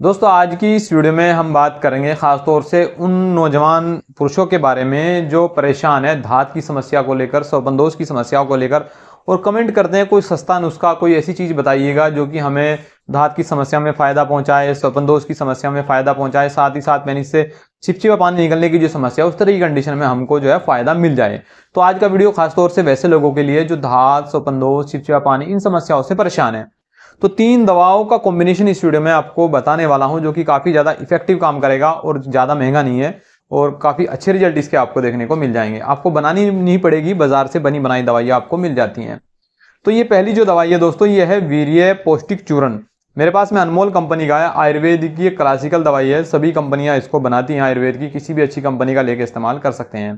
दोस्तों आज की इस वीडियो में हम बात करेंगे ख़ासतौर से उन नौजवान पुरुषों के बारे में जो परेशान है धात की समस्या को लेकर सौबंदोज की समस्या को लेकर और कमेंट करते हैं कोई सस्ता नुस्खा कोई ऐसी चीज़ बताइएगा जो कि हमें धात की समस्या में फ़ायदा पहुंचाए सौबंदोज की समस्या में फ़ायदा पहुंचाए साथ ही साथ मैंने इससे छिपचिपा पानी निकलने की जो समस्या उस तरह की कंडीशन में हमको जो है फ़ायदा मिल जाए तो आज का वीडियो खासतौर से वैसे लोगों के लिए जो धात सौपंदोज छिपचिपा पानी इन समस्याओं से परेशान है तो तीन दवाओं का कॉम्बिनेशन इस वीडियो में आपको बताने वाला हूं जो कि काफ़ी ज़्यादा इफेक्टिव काम करेगा और ज़्यादा महंगा नहीं है और काफ़ी अच्छे रिजल्ट इसके आपको देखने को मिल जाएंगे आपको बनानी नहीं पड़ेगी बाजार से बनी बनाई दवाइयाँ आपको मिल जाती हैं तो ये पहली जो दवाई है दोस्तों ये है वीरिय पौष्टिक चूर्ण मेरे पास में अनमोल कंपनी का है आयुर्वेद की एक क्लासिकल दवाई है सभी कंपनियां इसको बनाती हैं आयुर्वेद की किसी भी अच्छी कंपनी का लेके इस्तेमाल कर सकते हैं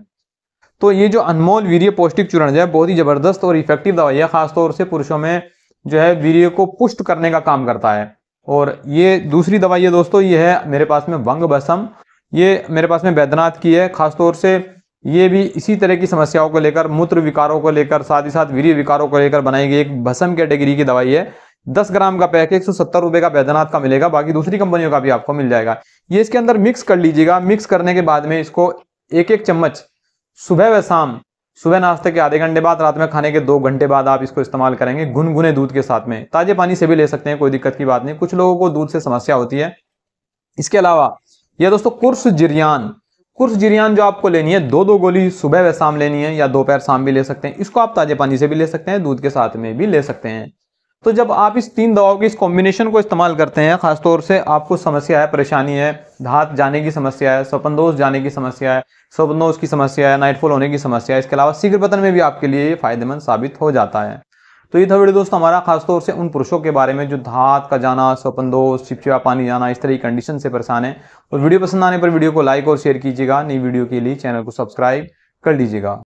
तो ये जो अनमोल वीरिय पौष्टिक चूर्ण है बहुत ही ज़बरदस्त और इफेक्टिव दवाई है खासतौर से पुरुषों में जो है वीर्य को पुष्ट करने का काम करता है और ये दूसरी दवाई है दोस्तों ये है मेरे पास में वंग बसम ये मेरे पास में बैद्यनाथ की है खासतौर से ये भी इसी तरह की समस्याओं को लेकर मूत्र विकारों को लेकर साथ ही साथ वीर्य विकारों को लेकर बनाई गई एक भसम कैटेगरी की दवाई है दस ग्राम का पैक एक सौ सत्तर रुपए का बैद्यनाथ का मिलेगा बाकी दूसरी कंपनियों का भी आपको मिल जाएगा ये इसके अंदर मिक्स कर लीजिएगा मिक्स करने के बाद में इसको एक एक चम्मच सुबह व शाम सुबह नाश्ते के आधे घंटे बाद रात में खाने के दो घंटे बाद आप इसको इस्तेमाल करेंगे गुनगुने दूध के साथ में ताजे पानी से भी ले सकते हैं कोई दिक्कत की बात नहीं कुछ लोगों को दूध से समस्या होती है इसके अलावा यह दोस्तों कुर्स जिरियान कुर्स जिरियान जो आपको लेनी है दो दो गोली सुबह व शाम लेनी है या दोपहर शाम भी ले सकते हैं इसको आप ताजे पानी से भी ले सकते हैं दूध के साथ में भी ले सकते हैं तो जब आप इस तीन दवाओं के इस कॉम्बिनेशन को इस्तेमाल करते हैं खासतौर से आपको समस्या है परेशानी है धात जाने की समस्या है स्वपनदोष जाने की समस्या है स्वपनदोष की समस्या है नाइटफॉल होने की समस्या है इसके अलावा शीघ्र पतन में भी आपके लिए ये फायदेमंद साबित हो जाता है तो ये था वीडियो दोस्तों हमारा खासतौर से उन पुरुषों के बारे में जो धात का जाना स्वपन दोष पानी जाना इस तरह की कंडीशन से परेशान है और वीडियो पसंद आने पर वीडियो को लाइक और शेयर कीजिएगा नई वीडियो के लिए चैनल को सब्सक्राइब कर लीजिएगा